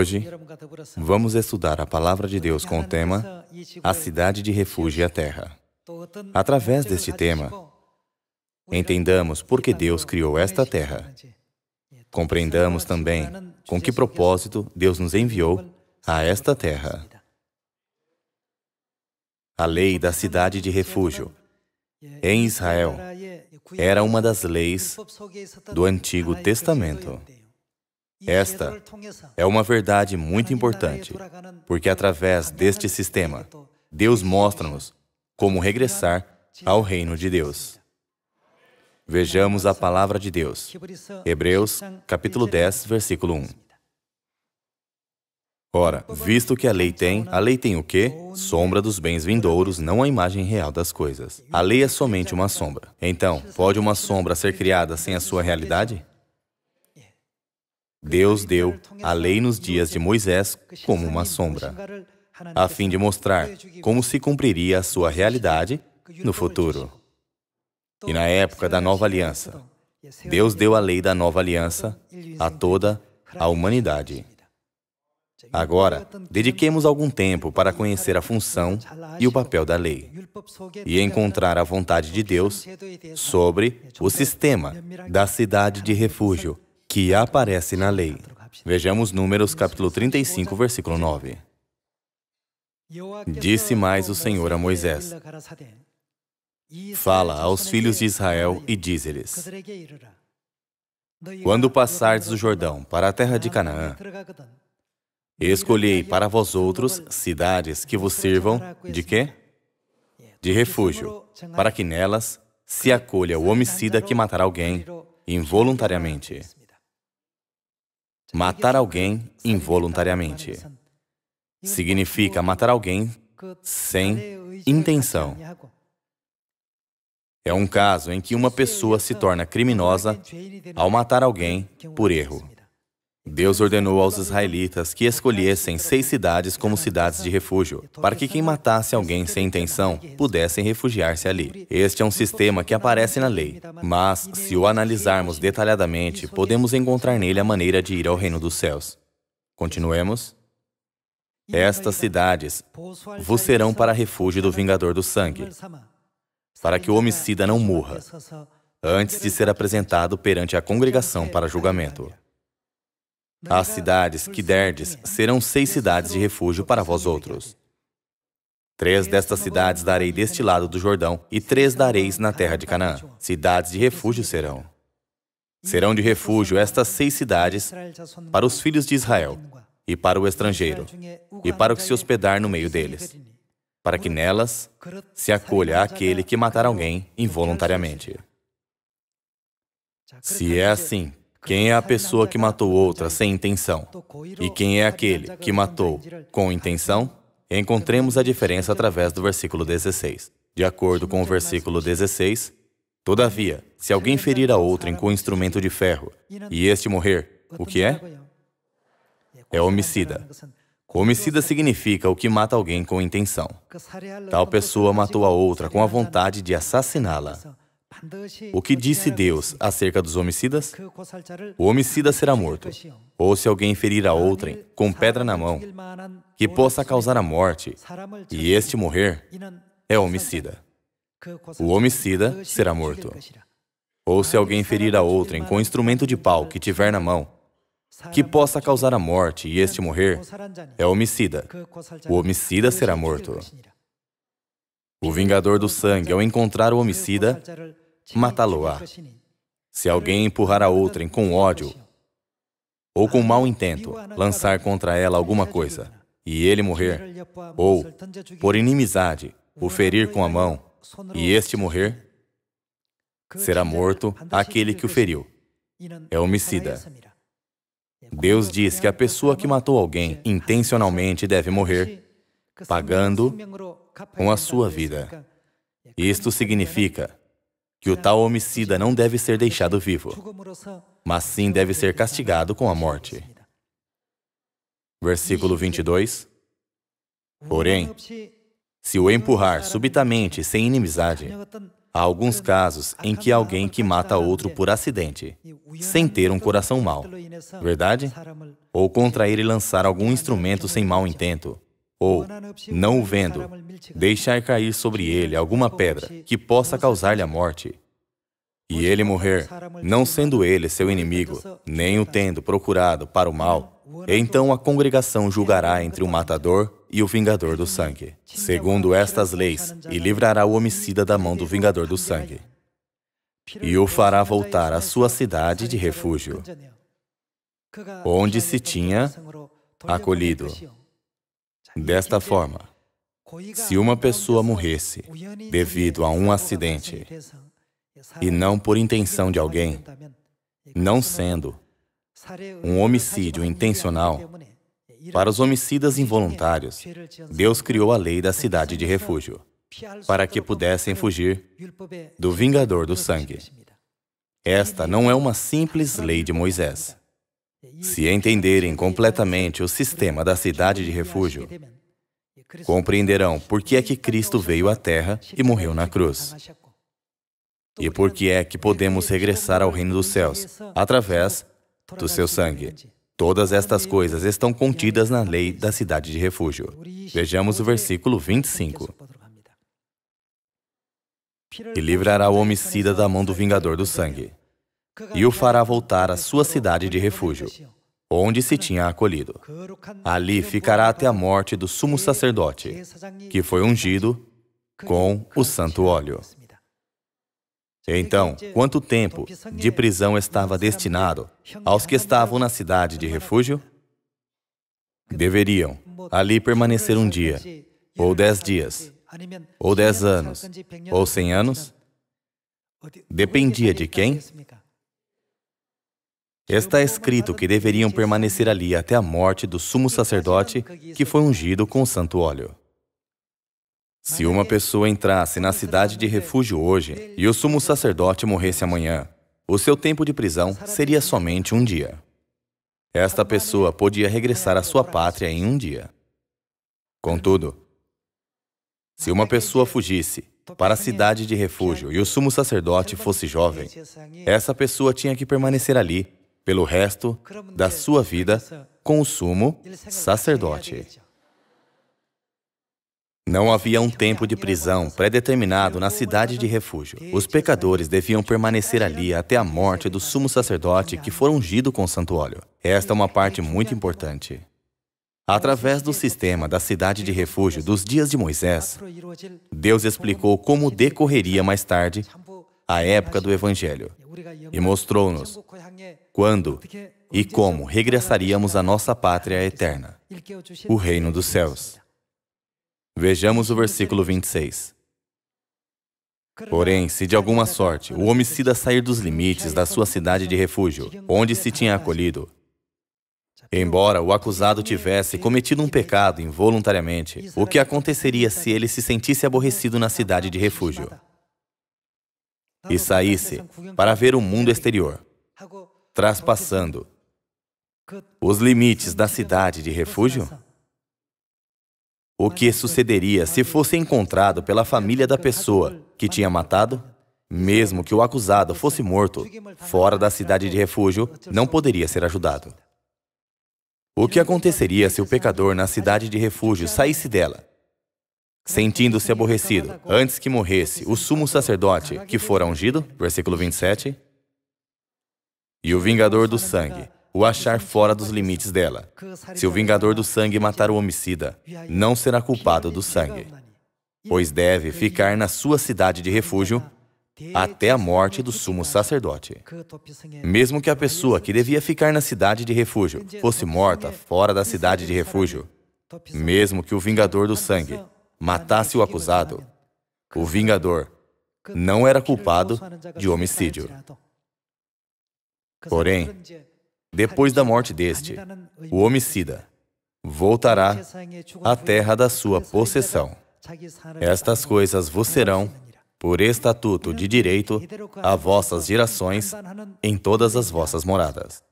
Hoje, vamos estudar a Palavra de Deus com o tema A Cidade de Refúgio e a Terra. Através deste tema, entendamos por que Deus criou esta terra. Compreendamos também com que propósito Deus nos enviou a esta terra. A lei da cidade de refúgio em Israel era uma das leis do Antigo Testamento. Esta é uma verdade muito importante, porque através deste sistema, Deus mostra-nos como regressar ao reino de Deus. Vejamos a palavra de Deus. Hebreus, capítulo 10, versículo 1. Ora, visto que a lei tem, a lei tem o quê? Sombra dos bens vindouros, não a imagem real das coisas. A lei é somente uma sombra. Então, pode uma sombra ser criada sem a sua realidade? Deus deu a lei nos dias de Moisés como uma sombra, a fim de mostrar como se cumpriria a sua realidade no futuro. E na época da nova aliança, Deus deu a lei da nova aliança a toda a humanidade. Agora, dediquemos algum tempo para conhecer a função e o papel da lei e encontrar a vontade de Deus sobre o sistema da cidade de refúgio que aparece na lei. Vejamos Números capítulo 35, versículo 9. Disse mais o Senhor a Moisés: Fala aos filhos de Israel e diz-lhes: Quando passardes o Jordão para a terra de Canaã, escolhei para vós outros cidades que vos sirvam de quê? De refúgio, para que nelas se acolha o homicida que matar alguém involuntariamente. Matar alguém involuntariamente significa matar alguém sem intenção. É um caso em que uma pessoa se torna criminosa ao matar alguém por erro. Deus ordenou aos israelitas que escolhessem seis cidades como cidades de refúgio, para que quem matasse alguém sem intenção pudessem refugiar-se ali. Este é um sistema que aparece na lei, mas, se o analisarmos detalhadamente, podemos encontrar nele a maneira de ir ao reino dos céus. Continuemos. Estas cidades vos serão para refúgio do vingador do sangue, para que o homicida não morra, antes de ser apresentado perante a congregação para julgamento. As cidades que derdes assim, serão seis cidades de refúgio para vós outros. Três destas tá cidades né? darei deste tá lado do Jordão, e três tá dareis né? na terra de Canaã. Cidades de refúgio serão. Serão de refúgio estas seis cidades para os filhos de Israel, e para o estrangeiro, é e para o que se hospedar no meio deles, para que nelas se acolha aquele que matar alguém é involuntariamente. Se é assim quem é a pessoa que matou outra sem intenção? E quem é aquele que matou com intenção? Encontremos a diferença através do versículo 16. De acordo com o versículo 16, Todavia, se alguém ferir a outrem com um instrumento de ferro, e este morrer, o que é? É homicida. Homicida significa o que mata alguém com intenção. Tal pessoa matou a outra com a vontade de assassiná-la. O que disse Deus acerca dos homicidas? O homicida será morto. Ou se alguém ferir a outrem com pedra na mão, que possa causar a morte, e este morrer, é homicida. O homicida será morto. Ou se alguém ferir a outrem com instrumento de pau que tiver na mão, que possa causar a morte e este morrer, é homicida. O homicida será morto. O vingador do sangue, ao encontrar o homicida, matá-lo-á. Se alguém empurrar a outrem com ódio ou com mau intento, lançar contra ela alguma coisa, e ele morrer, ou, por inimizade, o ferir com a mão, e este morrer, será morto aquele que o feriu. É homicida. Deus diz que a pessoa que matou alguém intencionalmente deve morrer, pagando com a sua vida. Isto significa que o tal homicida não deve ser deixado vivo, mas sim deve ser castigado com a morte. Versículo 22. Porém, se o empurrar subitamente sem inimizade, há alguns casos em que alguém que mata outro por acidente, sem ter um coração mau, verdade? Ou contrair e lançar algum instrumento sem mau intento, ou, não o vendo, deixar cair sobre ele alguma pedra que possa causar-lhe a morte, e ele morrer, não sendo ele seu inimigo, nem o tendo procurado para o mal, então a congregação julgará entre o matador e o vingador do sangue, segundo estas leis, e livrará o homicida da mão do vingador do sangue, e o fará voltar à sua cidade de refúgio, onde se tinha acolhido. Desta forma, se uma pessoa morresse devido a um acidente e não por intenção de alguém, não sendo um homicídio intencional, para os homicidas involuntários, Deus criou a lei da cidade de refúgio, para que pudessem fugir do vingador do sangue. Esta não é uma simples lei de Moisés. Se entenderem completamente o sistema da cidade de refúgio, compreenderão por que é que Cristo veio à Terra e morreu na cruz. E por que é que podemos regressar ao reino dos céus através do seu sangue. Todas estas coisas estão contidas na lei da cidade de refúgio. Vejamos o versículo 25. E livrará o homicida da mão do vingador do sangue e o fará voltar à sua cidade de refúgio, onde se tinha acolhido. Ali ficará até a morte do sumo sacerdote, que foi ungido com o santo óleo. Então, quanto tempo de prisão estava destinado aos que estavam na cidade de refúgio? Deveriam ali permanecer um dia, ou dez dias, ou dez anos, ou cem anos? Dependia de quem? Está escrito que deveriam permanecer ali até a morte do sumo sacerdote que foi ungido com o santo óleo. Se uma pessoa entrasse na cidade de refúgio hoje e o sumo sacerdote morresse amanhã, o seu tempo de prisão seria somente um dia. Esta pessoa podia regressar à sua pátria em um dia. Contudo, se uma pessoa fugisse para a cidade de refúgio e o sumo sacerdote fosse jovem, essa pessoa tinha que permanecer ali pelo resto da sua vida com o sumo sacerdote. Não havia um tempo de prisão pré-determinado na cidade de refúgio. Os pecadores deviam permanecer ali até a morte do sumo sacerdote que for ungido com santo óleo. Esta é uma parte muito importante. Através do sistema da cidade de refúgio dos dias de Moisés, Deus explicou como decorreria mais tarde a época do Evangelho e mostrou-nos quando e como regressaríamos à nossa pátria eterna, o reino dos céus. Vejamos o versículo 26. Porém, se de alguma sorte o homicida sair dos limites da sua cidade de refúgio, onde se tinha acolhido, embora o acusado tivesse cometido um pecado involuntariamente, o que aconteceria se ele se sentisse aborrecido na cidade de refúgio e saísse para ver o mundo exterior? traspassando os limites da cidade de refúgio? O que sucederia se fosse encontrado pela família da pessoa que tinha matado? Mesmo que o acusado fosse morto, fora da cidade de refúgio, não poderia ser ajudado. O que aconteceria se o pecador na cidade de refúgio saísse dela? Sentindo-se aborrecido, antes que morresse, o sumo sacerdote, que fora ungido, versículo 27, e o vingador do sangue o achar fora dos limites dela. Se o vingador do sangue matar o homicida, não será culpado do sangue, pois deve ficar na sua cidade de refúgio até a morte do sumo sacerdote. Mesmo que a pessoa que devia ficar na cidade de refúgio fosse morta fora da cidade de refúgio, mesmo que o vingador do sangue matasse o acusado, o vingador não era culpado de homicídio. Porém, depois da morte deste, o homicida voltará à terra da sua possessão. Estas coisas vos serão, por estatuto de direito, a vossas gerações em todas as vossas moradas.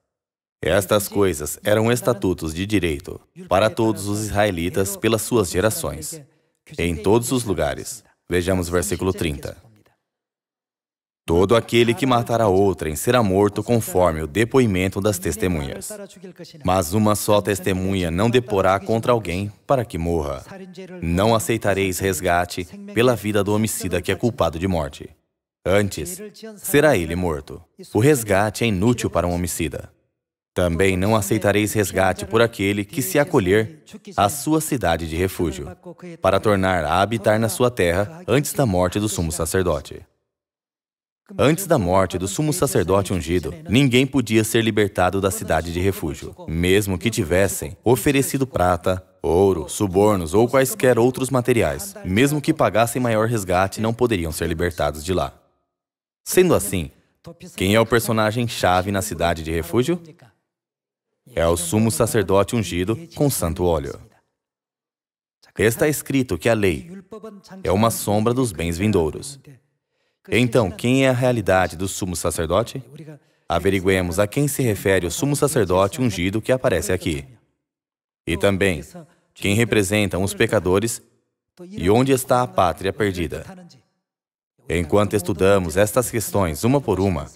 Estas coisas eram estatutos de direito para todos os israelitas pelas suas gerações, em todos os lugares. Vejamos o versículo 30. Todo aquele que matar a outrem será morto conforme o depoimento das testemunhas. Mas uma só testemunha não deporá contra alguém para que morra. Não aceitareis resgate pela vida do homicida que é culpado de morte. Antes, será ele morto. O resgate é inútil para um homicida. Também não aceitareis resgate por aquele que se acolher à sua cidade de refúgio, para tornar a habitar na sua terra antes da morte do sumo sacerdote. Antes da morte do sumo sacerdote ungido, ninguém podia ser libertado da cidade de refúgio, mesmo que tivessem oferecido prata, ouro, subornos ou quaisquer outros materiais. Mesmo que pagassem maior resgate, não poderiam ser libertados de lá. Sendo assim, quem é o personagem-chave na cidade de refúgio? É o sumo sacerdote ungido com santo óleo. Está escrito que a lei é uma sombra dos bens vindouros. Então, quem é a realidade do sumo sacerdote? Averiguemos a quem se refere o sumo sacerdote ungido que aparece aqui. E também, quem representam os pecadores e onde está a pátria perdida. Enquanto estudamos estas questões uma por uma,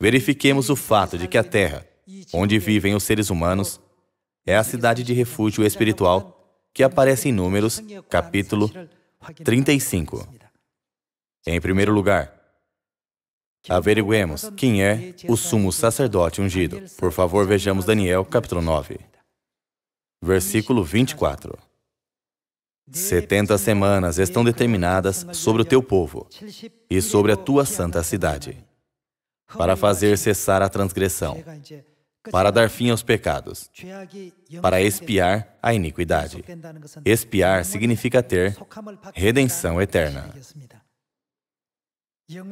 verifiquemos o fato de que a terra, onde vivem os seres humanos, é a cidade de refúgio espiritual que aparece em Números, capítulo 35. Em primeiro lugar, averiguemos quem é o sumo sacerdote ungido. Por favor, vejamos Daniel capítulo 9, versículo 24. Setenta semanas estão determinadas sobre o teu povo e sobre a tua santa cidade, para fazer cessar a transgressão, para dar fim aos pecados, para expiar a iniquidade. Expiar significa ter redenção eterna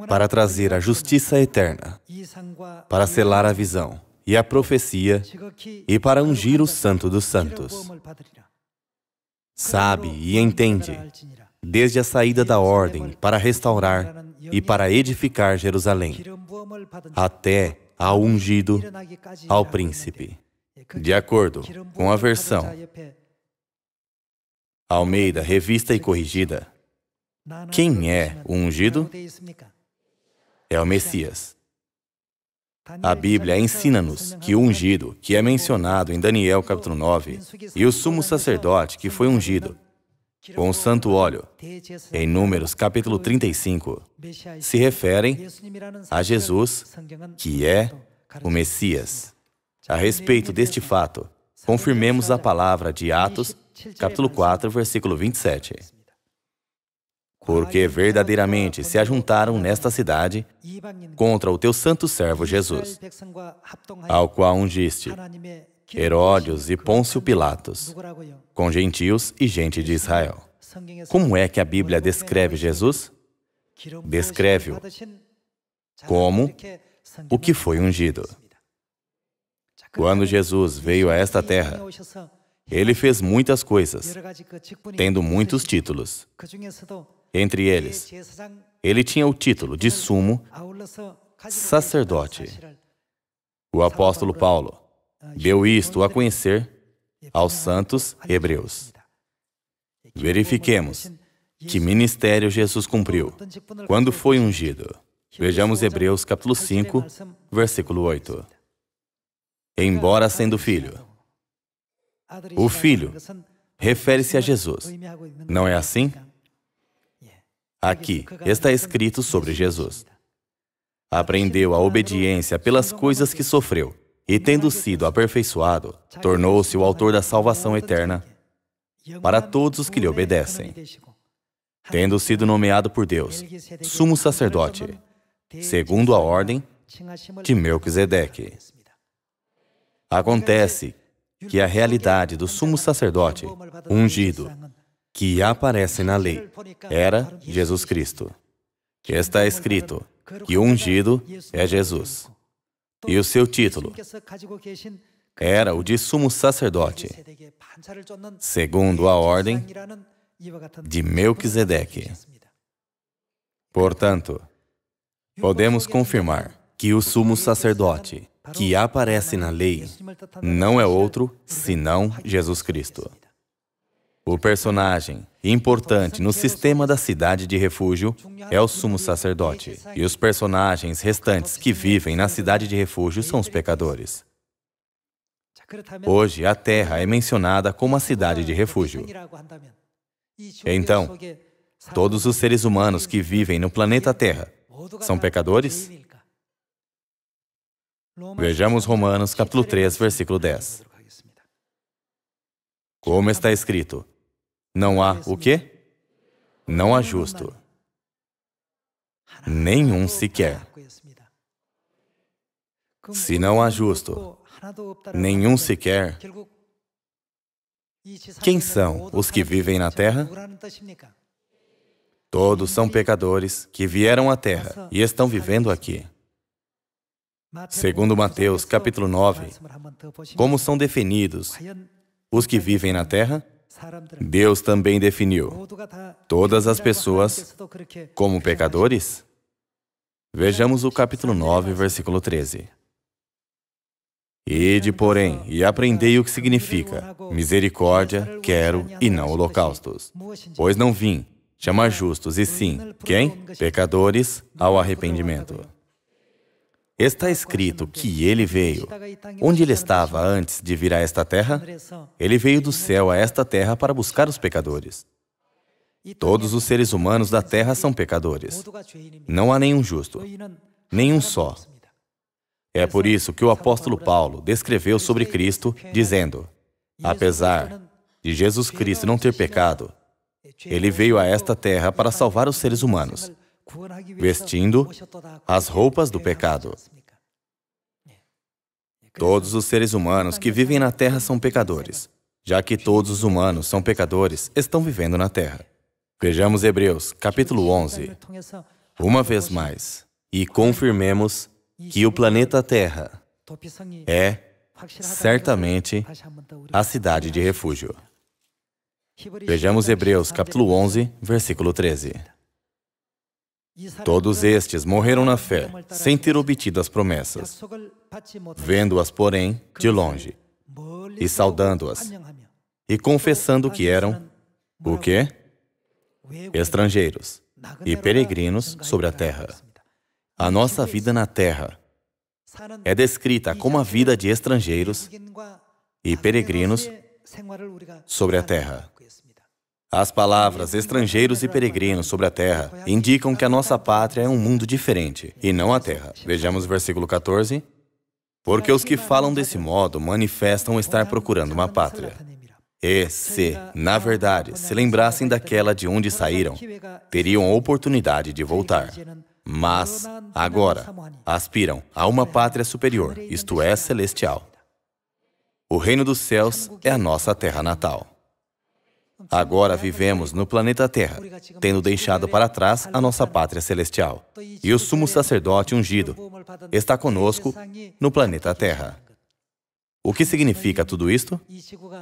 para trazer a justiça eterna, para selar a visão e a profecia e para ungir o Santo dos Santos. Sabe e entende, desde a saída da ordem para restaurar e para edificar Jerusalém, até ao ungido, ao príncipe. De acordo com a versão Almeida, revista e corrigida, quem é o ungido? É o Messias. A Bíblia ensina-nos que o ungido, que é mencionado em Daniel capítulo 9, e o sumo sacerdote que foi ungido com o santo óleo, em Números capítulo 35, se referem a Jesus, que é o Messias. A respeito deste fato, confirmemos a palavra de Atos capítulo 4, versículo 27 porque verdadeiramente se ajuntaram nesta cidade contra o teu santo servo Jesus, ao qual ungiste Heródios e Pôncio Pilatos, com gentios e gente de Israel. Como é que a Bíblia descreve Jesus? Descreve-o como o que foi ungido. Quando Jesus veio a esta terra, ele fez muitas coisas, tendo muitos títulos entre eles. Ele tinha o título de sumo sacerdote. O apóstolo Paulo deu isto a conhecer aos santos hebreus. Verifiquemos que ministério Jesus cumpriu quando foi ungido. Vejamos Hebreus capítulo 5, versículo 8. Embora sendo filho, o filho refere-se a Jesus. Não é assim? Aqui está escrito sobre Jesus. Aprendeu a obediência pelas coisas que sofreu, e tendo sido aperfeiçoado, tornou-se o autor da salvação eterna para todos os que lhe obedecem. Tendo sido nomeado por Deus, sumo sacerdote, segundo a ordem de Melquisedeque. Acontece que a realidade do sumo sacerdote, ungido, que aparece na lei era Jesus Cristo. Está escrito que o ungido é Jesus. E o seu título era o de sumo sacerdote, segundo a ordem de Melquisedeque. Portanto, podemos confirmar que o sumo sacerdote que aparece na lei não é outro senão Jesus Cristo. O personagem importante no sistema da cidade de refúgio é o sumo sacerdote, e os personagens restantes que vivem na cidade de refúgio são os pecadores. Hoje, a terra é mencionada como a cidade de refúgio. Então, todos os seres humanos que vivem no planeta Terra são pecadores? Vejamos Romanos capítulo 3, versículo 10. Como está escrito, não há o quê? Assim, não há justo. Nenhum sequer. Se não há justo, nenhum sequer, quem são os que vivem na terra? Todos são pecadores que vieram à terra e estão vivendo aqui. Segundo Mateus capítulo 9, como são definidos os que vivem na terra? Deus também definiu todas as pessoas como pecadores? Vejamos o capítulo 9, versículo 13. Ide, porém, e aprendei o que significa: misericórdia, quero e não holocaustos. Pois não vim chamar justos, e sim, quem? Pecadores ao arrependimento. Está escrito que ele veio. Onde ele estava antes de vir a esta terra? Ele veio do céu a esta terra para buscar os pecadores. Todos os seres humanos da terra são pecadores. Não há nenhum justo, nenhum só. É por isso que o apóstolo Paulo descreveu sobre Cristo, dizendo: Apesar de Jesus Cristo não ter pecado, ele veio a esta terra para salvar os seres humanos vestindo as roupas do pecado. Todos os seres humanos que vivem na Terra são pecadores, já que todos os humanos são pecadores, estão vivendo na Terra. Vejamos Hebreus, capítulo 11, uma vez mais, e confirmemos que o planeta Terra é, certamente, a cidade de refúgio. Vejamos Hebreus, capítulo 11, versículo 13. Todos estes morreram na fé, sem ter obtido as promessas, vendo-as, porém, de longe, e saudando-as, e confessando que eram, o quê? Estrangeiros e peregrinos sobre a terra. A nossa vida na terra é descrita como a vida de estrangeiros e peregrinos sobre a terra. As palavras estrangeiros e peregrinos sobre a terra indicam que a nossa pátria é um mundo diferente e não a terra. Vejamos o versículo 14. Porque os que falam desse modo manifestam estar procurando uma pátria. E se, na verdade, se lembrassem daquela de onde saíram, teriam oportunidade de voltar. Mas, agora, aspiram a uma pátria superior, isto é, celestial. O reino dos céus é a nossa terra natal. Agora vivemos no planeta Terra, tendo deixado para trás a nossa pátria celestial. E o sumo sacerdote ungido está conosco no planeta Terra. O que significa tudo isto?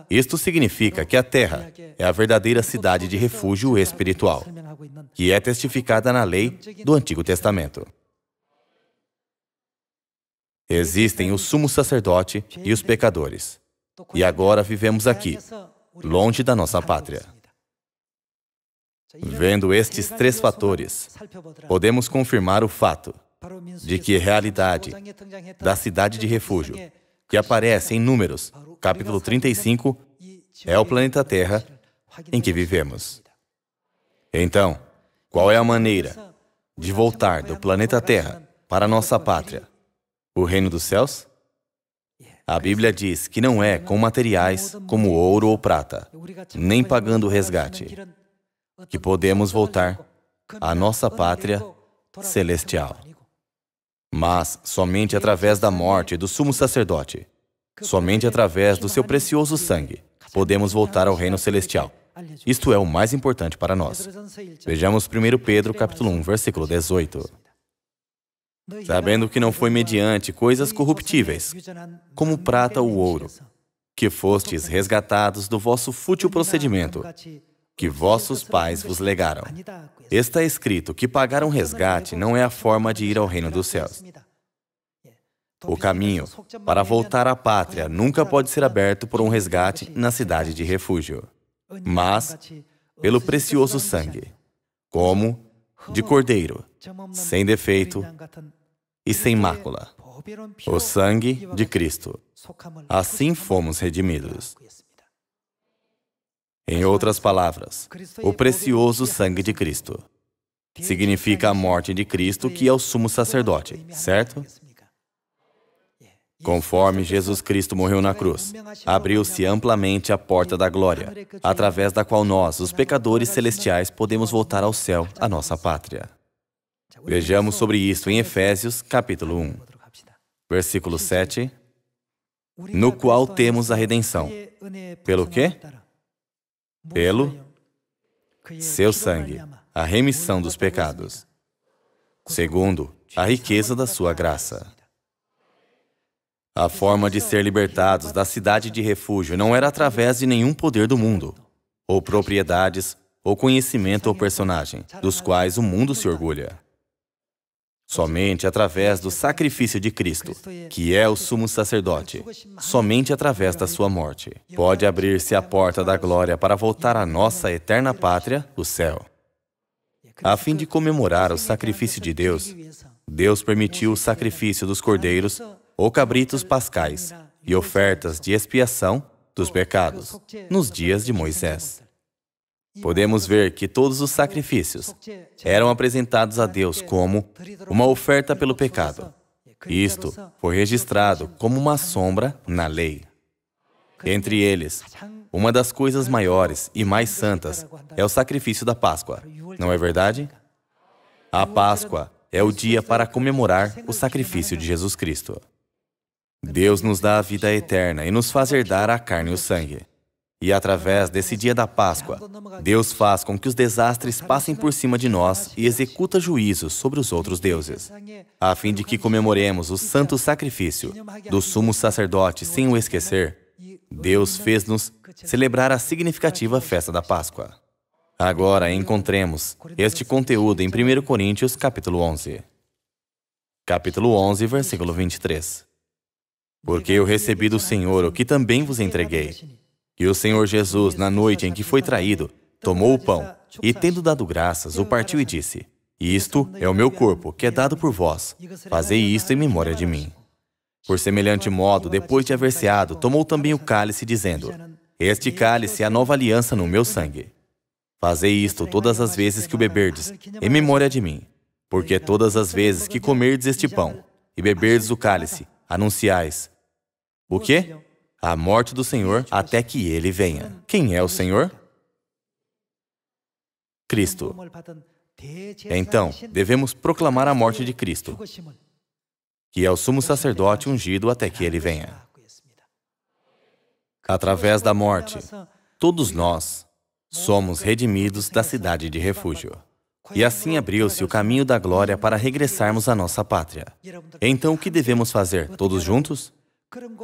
Isto significa que a Terra é a verdadeira cidade de refúgio espiritual, que é testificada na lei do Antigo Testamento. Existem o sumo sacerdote e os pecadores. E agora vivemos aqui, longe da nossa pátria. Vendo estes três fatores, podemos confirmar o fato de que a realidade da cidade de refúgio, que aparece em Números, capítulo 35, é o planeta Terra em que vivemos. Então, qual é a maneira de voltar do planeta Terra para a nossa pátria, o reino dos céus? A Bíblia diz que não é com materiais como ouro ou prata, nem pagando resgate, que podemos voltar à nossa pátria celestial, mas somente através da morte do sumo sacerdote, somente através do seu precioso sangue, podemos voltar ao reino celestial. Isto é o mais importante para nós. Vejamos 1 Pedro capítulo 1, versículo 18 sabendo que não foi mediante coisas corruptíveis, como prata ou ouro, que fostes então, resgatados do vosso fútil procedimento, que vossos pais vos legaram. Está escrito que pagar um resgate não é a forma de ir ao reino dos céus. Então, o caminho para voltar à pátria nunca pode ser aberto por um resgate na cidade de refúgio, mas pelo precioso sangue, como de cordeiro, sem defeito, e sem mácula, o sangue de Cristo. Assim fomos redimidos. Em outras palavras, o precioso sangue de Cristo significa a morte de Cristo, que é o sumo sacerdote, certo? Conforme Jesus Cristo morreu na cruz, abriu-se amplamente a porta da glória, através da qual nós, os pecadores celestiais, podemos voltar ao céu, a nossa pátria. Vejamos sobre isto em Efésios, capítulo 1, versículo 7, no qual temos a redenção. Pelo quê? Pelo seu sangue, a remissão dos pecados. Segundo, a riqueza da sua graça. A forma de ser libertados da cidade de refúgio não era através de nenhum poder do mundo, ou propriedades, ou conhecimento ou personagem, dos quais o mundo se orgulha. Somente através do sacrifício de Cristo, que é o sumo sacerdote, somente através da sua morte, pode abrir-se a porta da glória para voltar à nossa eterna pátria, o céu. A fim de comemorar o sacrifício de Deus, Deus permitiu o sacrifício dos cordeiros ou cabritos pascais e ofertas de expiação dos pecados nos dias de Moisés. Podemos ver que todos os sacrifícios eram apresentados a Deus como uma oferta pelo pecado. Isto foi registrado como uma sombra na lei. Entre eles, uma das coisas maiores e mais santas é o sacrifício da Páscoa, não é verdade? A Páscoa é o dia para comemorar o sacrifício de Jesus Cristo. Deus nos dá a vida eterna e nos faz herdar a carne e o sangue. E através desse dia da Páscoa, Deus faz com que os desastres passem por cima de nós e executa juízos sobre os outros deuses, a fim de que comemoremos o santo sacrifício do sumo sacerdote sem o esquecer. Deus fez-nos celebrar a significativa festa da Páscoa. Agora encontremos este conteúdo em 1 Coríntios capítulo 11. Capítulo 11, versículo 23. Porque eu recebi do Senhor o que também vos entreguei e o Senhor Jesus, na noite em que foi traído, tomou o pão e, tendo dado graças, o partiu e disse: Isto é o meu corpo, que é dado por vós. Fazei isto em memória de mim. Por semelhante modo, depois de haver ceado, tomou também o cálice, dizendo: Este cálice é a nova aliança no meu sangue. Fazei isto todas as vezes que o beberdes, em memória de mim. Porque todas as vezes que comerdes este pão e beberdes o cálice, anunciais. O quê? a morte do Senhor até que ele venha. Quem é o Senhor? Cristo. Então, devemos proclamar a morte de Cristo, que é o sumo sacerdote ungido até que ele venha. Através da morte, todos nós somos redimidos da cidade de refúgio. E assim abriu-se o caminho da glória para regressarmos à nossa pátria. Então, o que devemos fazer, todos juntos?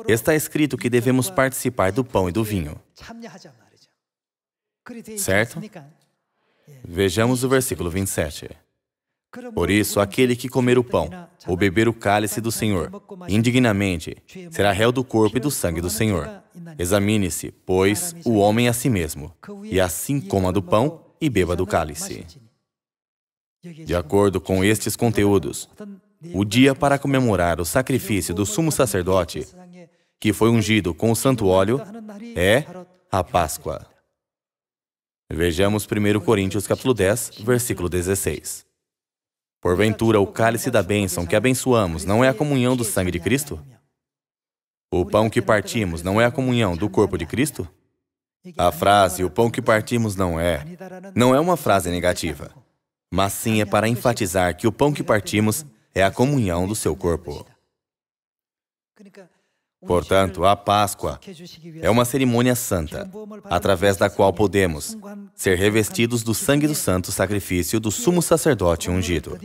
Está escrito que devemos participar do pão e do vinho. Certo? Vejamos o versículo 27. Por isso, aquele que comer o pão ou beber o cálice do Senhor indignamente será réu do corpo e do sangue do Senhor. Examine-se, pois, o homem a si mesmo, e assim coma do pão e beba do cálice. De acordo com estes conteúdos, o dia para comemorar o sacrifício do sumo sacerdote, que foi ungido com o santo óleo, é a Páscoa. Vejamos 1 Coríntios capítulo 10, versículo 16. Porventura o cálice da bênção que abençoamos não é a comunhão do sangue de Cristo? O pão que partimos não é a comunhão do corpo de Cristo? A frase o pão que partimos não é, não é uma frase negativa, mas sim é para enfatizar que o pão que partimos é a comunhão do seu corpo. Portanto, a Páscoa é uma cerimônia santa, através da qual podemos ser revestidos do sangue do santo sacrifício do sumo sacerdote ungido,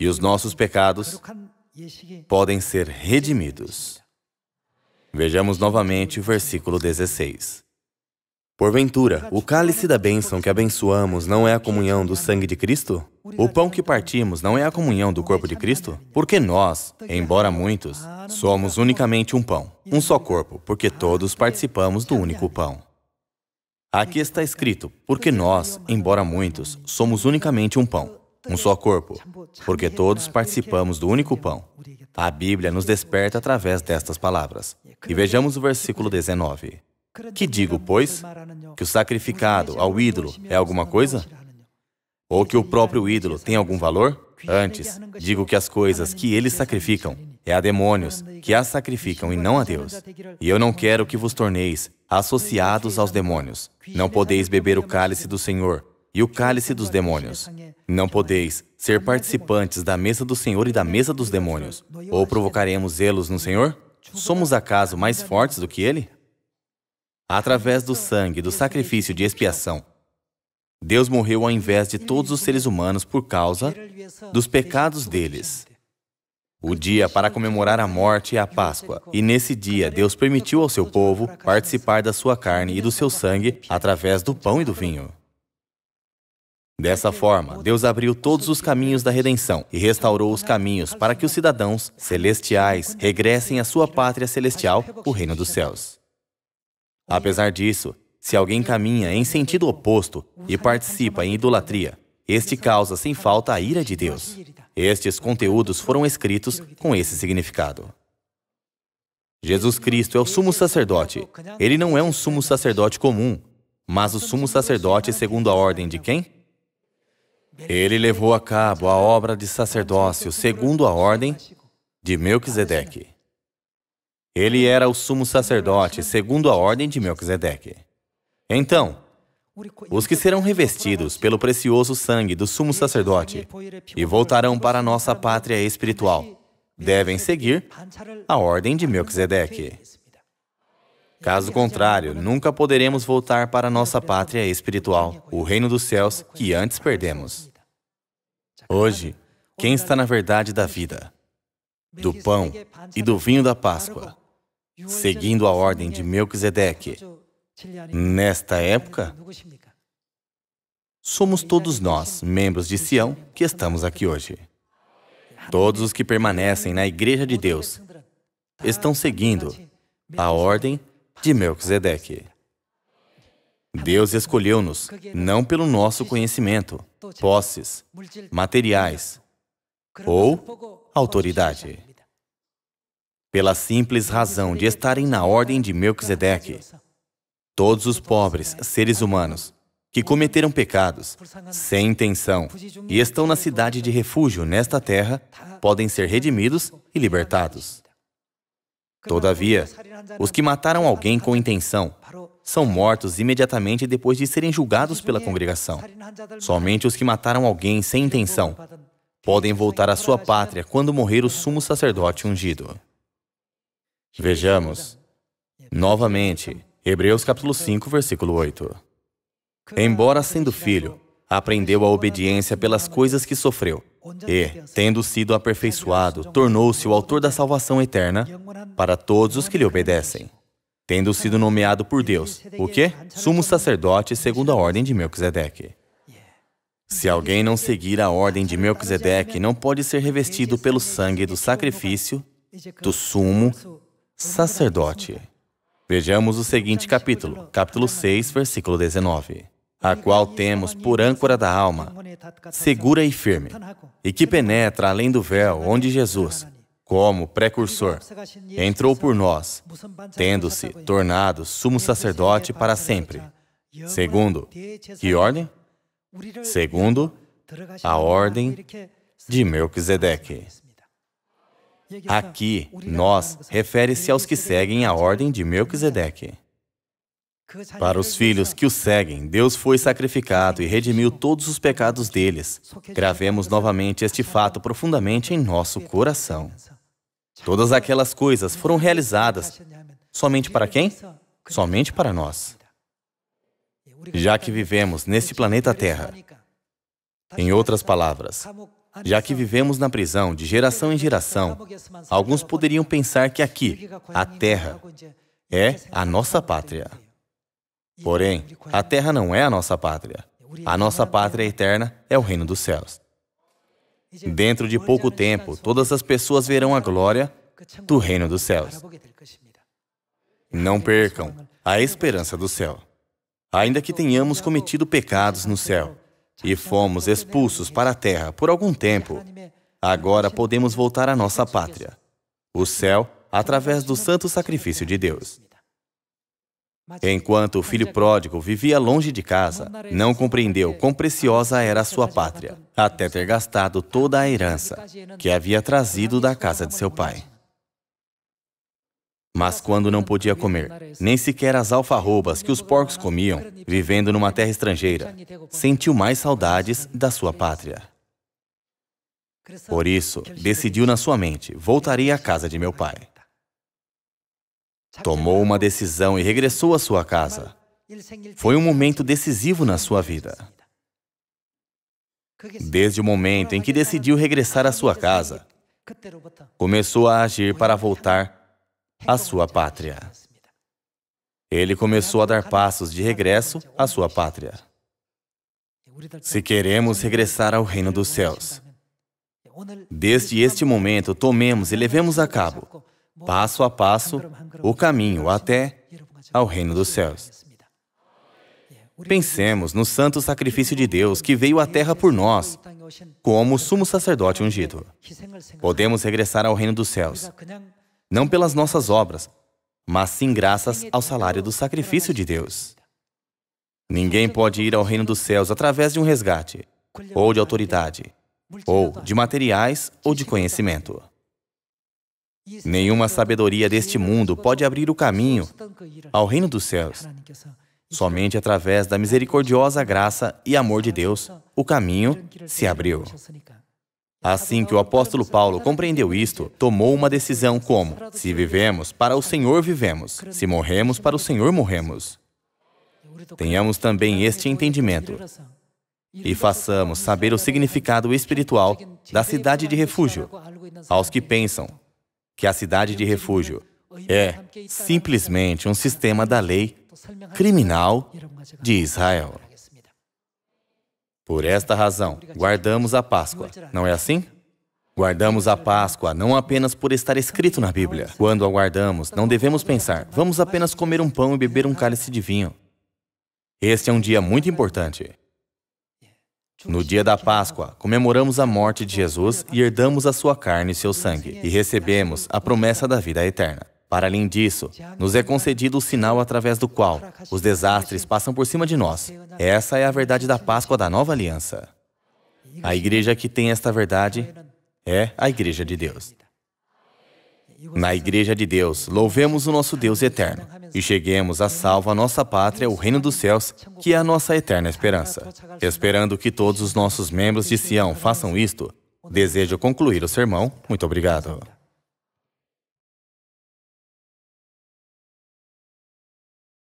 e os nossos pecados podem ser redimidos. Vejamos novamente o versículo 16. Porventura, o cálice da bênção que abençoamos não é a comunhão do sangue de Cristo? O pão que partimos não é a comunhão do corpo de Cristo? Porque nós, embora muitos, somos unicamente um pão, um só corpo, porque todos participamos do único pão. Aqui está escrito: porque nós, embora muitos, somos unicamente um pão, um só corpo, porque todos participamos do único pão. A Bíblia nos desperta através destas palavras. E vejamos o versículo 19. Que digo, pois, que o sacrificado ao ídolo é alguma coisa? Ou que o próprio ídolo tem algum valor? Antes, digo que as coisas que eles sacrificam é a demônios que as sacrificam e não a Deus. E eu não quero que vos torneis associados aos demônios. Não podeis beber o cálice do Senhor e o cálice dos demônios. Não podeis ser participantes da mesa do Senhor e da mesa dos demônios. Ou provocaremos zelos no Senhor? Somos acaso mais fortes do que ele? Através do sangue, do sacrifício de expiação, Deus morreu ao invés de todos os seres humanos por causa dos pecados deles. O dia para comemorar a morte é a Páscoa, e nesse dia Deus permitiu ao seu povo participar da sua carne e do seu sangue através do pão e do vinho. Dessa forma, Deus abriu todos os caminhos da redenção e restaurou os caminhos para que os cidadãos celestiais regressem à sua pátria celestial, o reino dos céus. Apesar disso, se alguém caminha em sentido oposto e participa em idolatria, este causa sem falta a ira de Deus. Estes conteúdos foram escritos com esse significado. Jesus Cristo é o sumo sacerdote. Ele não é um sumo sacerdote comum, mas o sumo sacerdote segundo a ordem de quem? Ele levou a cabo a obra de sacerdócio segundo a ordem de Melquisedeque. Ele era o sumo sacerdote, segundo a ordem de Melquisedeque. Então, os que serão revestidos pelo precioso sangue do sumo sacerdote e voltarão para nossa pátria espiritual devem seguir a ordem de Melquisedeque. Caso contrário, nunca poderemos voltar para nossa pátria espiritual, o reino dos céus que antes perdemos. Hoje, quem está na verdade da vida, do pão e do vinho da Páscoa, seguindo a ordem de Melquisedeque. Nesta época, somos todos nós, membros de Sião, que estamos aqui hoje. Todos os que permanecem na Igreja de Deus estão seguindo a ordem de Melquisedeque. Deus escolheu-nos não pelo nosso conhecimento, posses, materiais ou autoridade pela simples razão de estarem na ordem de Melquisedeque. Todos os pobres, seres humanos, que cometeram pecados, sem intenção, e estão na cidade de refúgio nesta terra, podem ser redimidos e libertados. Todavia, os que mataram alguém com intenção são mortos imediatamente depois de serem julgados pela congregação. Somente os que mataram alguém sem intenção podem voltar à sua pátria quando morrer o sumo sacerdote ungido. Vejamos, novamente, Hebreus capítulo 5, versículo 8. Embora sendo filho, aprendeu a obediência pelas coisas que sofreu, e, tendo sido aperfeiçoado, tornou-se o autor da salvação eterna para todos os que lhe obedecem, tendo sido nomeado por Deus, o quê? Sumo sacerdote segundo a ordem de Melquisedeque. Se alguém não seguir a ordem de Melquisedeque, não pode ser revestido pelo sangue do sacrifício, do sumo sacerdote. Vejamos o seguinte capítulo, capítulo 6, versículo 19. A qual temos por âncora da alma, segura e firme, e que penetra além do véu, onde Jesus, como precursor, entrou por nós, tendo-se tornado sumo sacerdote para sempre. Segundo, que ordem? Segundo, a ordem de Melquisedeque. Aqui, nós, refere-se aos que seguem a ordem de Melquisedeque. Para os filhos que o seguem, Deus foi sacrificado e redimiu todos os pecados deles. Gravemos novamente este fato profundamente em nosso coração. Todas aquelas coisas foram realizadas somente para quem? Somente para nós. Já que vivemos neste é planeta Terra. Em outras palavras, já que vivemos na prisão de geração em geração, alguns poderiam pensar que aqui, a terra, é a nossa pátria. Porém, a terra não é a nossa pátria. A nossa pátria eterna é o reino dos céus. Dentro de pouco tempo, todas as pessoas verão a glória do reino dos céus. Não percam a esperança do céu. Ainda que tenhamos cometido pecados no céu, e fomos expulsos para a terra por algum tempo. Agora podemos voltar à nossa pátria, o céu, através do santo sacrifício de Deus. Enquanto o filho pródigo vivia longe de casa, não compreendeu quão preciosa era a sua pátria, até ter gastado toda a herança que havia trazido da casa de seu pai. Mas quando não podia comer, nem sequer as alfarrobas que os porcos comiam, vivendo numa terra estrangeira, sentiu mais saudades da sua pátria. Por isso, decidiu na sua mente: voltaria à casa de meu pai. Tomou uma decisão e regressou à sua casa. Foi um momento decisivo na sua vida. Desde o momento em que decidiu regressar à sua casa, começou a agir para voltar a sua pátria. Ele começou a dar passos de regresso à sua pátria. Se queremos regressar ao reino dos céus, desde este momento tomemos e levemos a cabo, passo a passo, o caminho até ao reino dos céus. Pensemos no santo sacrifício de Deus que veio à terra por nós, como sumo sacerdote ungido. Podemos regressar ao reino dos céus, não pelas nossas obras, mas sim graças é ao salário do sacrifício de Deus. Ninguém pode ir ao reino dos céus através de um resgate, ou de autoridade, ou de materiais ou de conhecimento. Nenhuma sabedoria deste mundo pode abrir o caminho ao reino dos é céus. Somente é através da misericordiosa graça e amor de Deus, o caminho se abriu. Assim que o apóstolo Paulo compreendeu isto, tomou uma decisão como: se vivemos, para o Senhor vivemos, se morremos, para o Senhor morremos. Tenhamos também este entendimento e façamos saber o significado espiritual da cidade de refúgio aos que pensam que a cidade de refúgio é simplesmente um sistema da lei criminal de Israel. Por esta razão, guardamos a Páscoa, não é assim? Guardamos a Páscoa não apenas por estar escrito na Bíblia. Quando a guardamos, tá não devemos pensar, vamos apenas comer um pão e beber um cálice de vinho. Este é um dia muito importante. No dia da Páscoa, comemoramos a morte de Jesus e herdamos a sua carne e seu sangue, e recebemos a promessa da vida eterna. Para além disso, nos é concedido o sinal através do qual os desastres passam por cima de nós. Essa é a verdade da Páscoa da Nova Aliança. A igreja que tem esta verdade é a Igreja de Deus. Na Igreja de Deus, louvemos o nosso Deus eterno e cheguemos a salvo a nossa pátria, o reino dos céus, que é a nossa eterna esperança. Esperando que todos os nossos membros de Sião façam isto, desejo concluir o sermão. Muito obrigado.